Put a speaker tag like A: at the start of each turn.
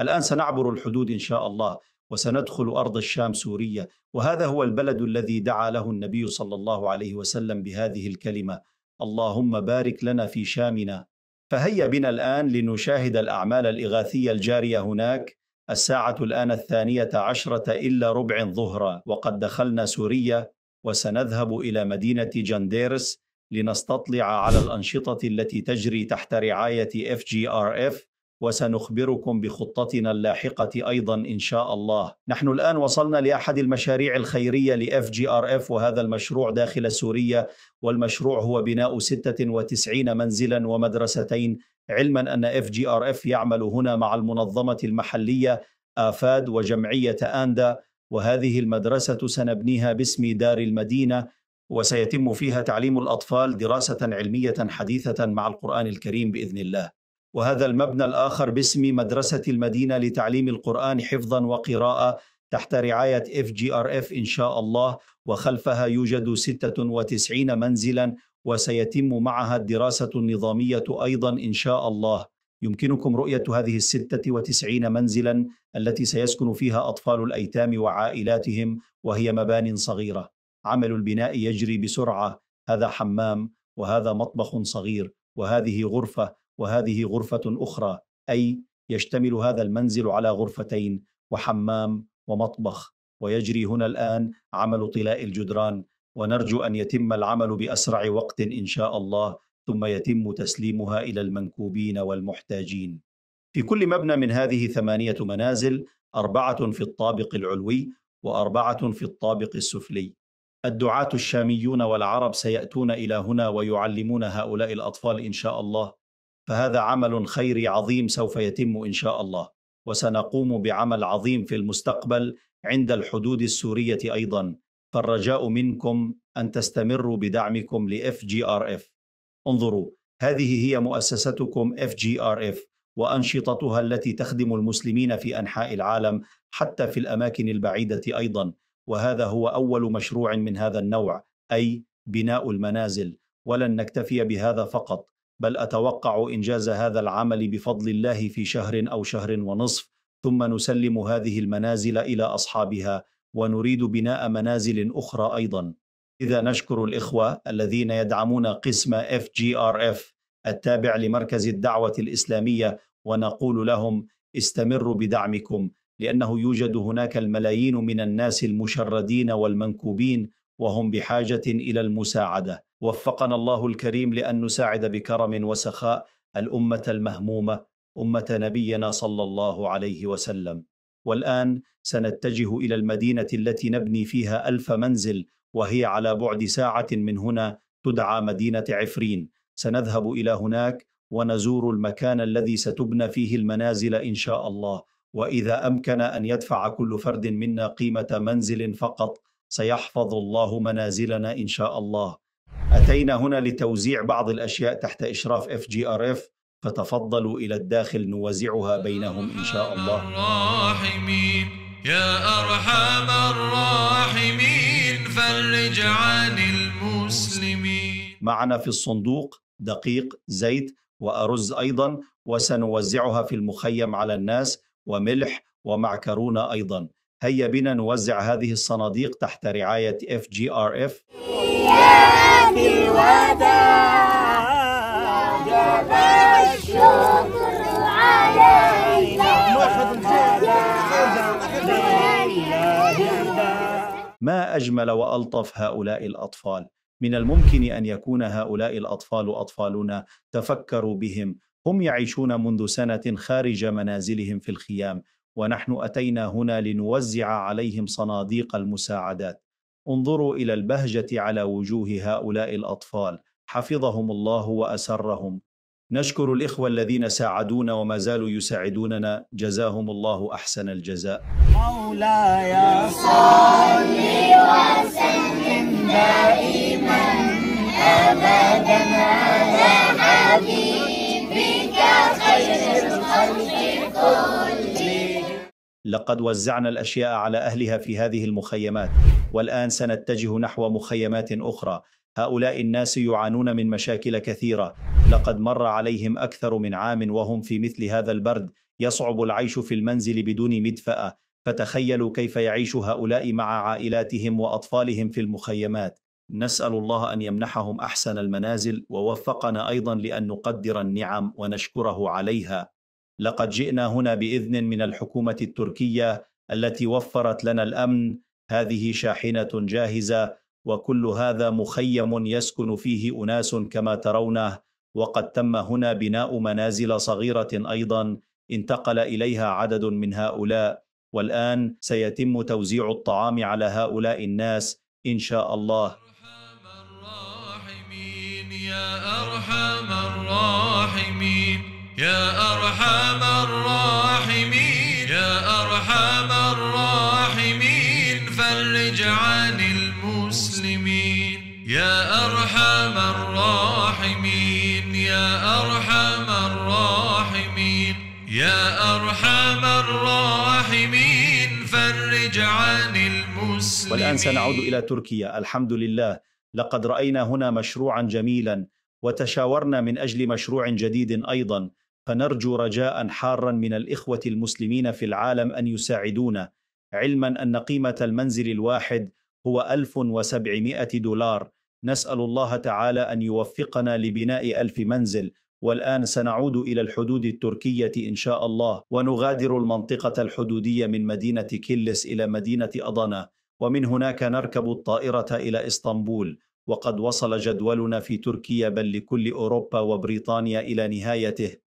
A: الآن سنعبر الحدود إن شاء الله وسندخل أرض الشام سورية وهذا هو البلد الذي دعا له النبي صلى الله عليه وسلم بهذه الكلمة اللهم بارك لنا في شامنا فهيا بنا الآن لنشاهد الأعمال الإغاثية الجارية هناك الساعة الآن الثانية عشرة إلا ربع ظهرا وقد دخلنا سوريا وسنذهب إلى مدينة جنديرس لنستطلع على الأنشطة التي تجري تحت رعاية FGRF وسنخبركم بخطتنا اللاحقة أيضا إن شاء الله نحن الآن وصلنا لأحد المشاريع الخيرية لإف جي آر إف وهذا المشروع داخل سوريا والمشروع هو بناء 96 منزلا ومدرستين علما أن إف جي آر إف يعمل هنا مع المنظمة المحلية آفاد وجمعية آندا وهذه المدرسة سنبنيها باسم دار المدينة وسيتم فيها تعليم الاطفال دراسه علميه حديثه مع القران الكريم باذن الله. وهذا المبنى الآخر باسم مدرسة المدينة لتعليم القرآن حفظا وقراءة تحت رعاية FGRF إن شاء الله وخلفها يوجد 96 منزلا وسيتم معها الدراسة النظامية أيضا إن شاء الله يمكنكم رؤية هذه الستة وتسعين منزلا التي سيسكن فيها أطفال الأيتام وعائلاتهم وهي مبان صغيرة عمل البناء يجري بسرعة هذا حمام وهذا مطبخ صغير وهذه غرفة وهذه غرفة أخرى أي يشتمل هذا المنزل على غرفتين وحمام ومطبخ ويجري هنا الآن عمل طلاء الجدران ونرجو أن يتم العمل بأسرع وقت إن شاء الله ثم يتم تسليمها إلى المنكوبين والمحتاجين في كل مبنى من هذه ثمانية منازل أربعة في الطابق العلوي وأربعة في الطابق السفلي الدعاة الشاميون والعرب سيأتون إلى هنا ويعلمون هؤلاء الأطفال إن شاء الله فهذا عمل خيري عظيم سوف يتم ان شاء الله وسنقوم بعمل عظيم في المستقبل عند الحدود السوريه ايضا فالرجاء منكم ان تستمروا بدعمكم لاف جي ار اف انظروا هذه هي مؤسستكم اف جي ار اف وانشطتها التي تخدم المسلمين في انحاء العالم حتى في الاماكن البعيده ايضا وهذا هو اول مشروع من هذا النوع اي بناء المنازل ولن نكتفي بهذا فقط بل أتوقع إنجاز هذا العمل بفضل الله في شهر أو شهر ونصف ثم نسلم هذه المنازل إلى أصحابها ونريد بناء منازل أخرى أيضا إذا نشكر الإخوة الذين يدعمون قسم FGRF التابع لمركز الدعوة الإسلامية ونقول لهم استمروا بدعمكم لأنه يوجد هناك الملايين من الناس المشردين والمنكوبين وهم بحاجة إلى المساعدة وفقنا الله الكريم لان نساعد بكرم وسخاء الامه المهمومه امه نبينا صلى الله عليه وسلم والان سنتجه الى المدينه التي نبني فيها الف منزل وهي على بعد ساعه من هنا تدعى مدينه عفرين سنذهب الى هناك ونزور المكان الذي ستبنى فيه المنازل ان شاء الله واذا امكن ان يدفع كل فرد منا قيمه منزل فقط سيحفظ الله منازلنا ان شاء الله أتينا هنا لتوزيع بعض الأشياء تحت إشراف اف جي ار اف فتفضلوا إلى الداخل نوزعها بينهم إن شاء الله الراحمين يا أرحم الراحمين فرج عن المسلمين معنا في الصندوق دقيق زيت وأرز أيضا وسنوزعها في المخيم على الناس وملح ومعكرونة أيضا هيا بنا نوزع هذه الصناديق تحت رعاية FGRF ما أجمل وألطف هؤلاء الأطفال من الممكن أن يكون هؤلاء الأطفال أطفالنا تفكروا بهم هم يعيشون منذ سنة خارج منازلهم في الخيام ونحن أتينا هنا لنوزع عليهم صناديق المساعدات انظروا إلى البهجة على وجوه هؤلاء الأطفال حفظهم الله وأسرهم نشكر الإخوة الذين ساعدونا وما زالوا يساعدوننا جزاهم الله أحسن الجزاء مولاي صلي وسلم دائما أبدا على حبيبك خير الخلق كلهم لقد وزعنا الأشياء على أهلها في هذه المخيمات والآن سنتجه نحو مخيمات أخرى هؤلاء الناس يعانون من مشاكل كثيرة لقد مر عليهم أكثر من عام وهم في مثل هذا البرد يصعب العيش في المنزل بدون مدفأة فتخيلوا كيف يعيش هؤلاء مع عائلاتهم وأطفالهم في المخيمات نسأل الله أن يمنحهم أحسن المنازل ووفقنا أيضا لأن نقدر النعم ونشكره عليها لقد جئنا هنا باذن من الحكومه التركيه التي وفرت لنا الامن هذه شاحنه جاهزه وكل هذا مخيم يسكن فيه اناس كما ترونه وقد تم هنا بناء منازل صغيره ايضا انتقل اليها عدد من هؤلاء والان سيتم توزيع الطعام على هؤلاء الناس ان شاء الله يا ارحم يا أرحم الراحمين يا أرحم الراحمين فرج عن المسلمين يا أرحم الراحمين يا أرحم الراحمين يا أرحم الراحمين فرج عن المسلمين والآن سنعود إلى تركيا الحمد لله لقد رأينا هنا مشروعا جميلا وتشاورنا من أجل مشروع جديد أيضا فنرجو رجاء حارا من الإخوة المسلمين في العالم أن يساعدونا علما أن قيمة المنزل الواحد هو 1700 دولار نسأل الله تعالى أن يوفقنا لبناء ألف منزل والآن سنعود إلى الحدود التركية إن شاء الله ونغادر المنطقة الحدودية من مدينة كيلس إلى مدينة أضنا ومن هناك نركب الطائرة إلى إسطنبول وقد وصل جدولنا في تركيا بل لكل أوروبا وبريطانيا إلى نهايته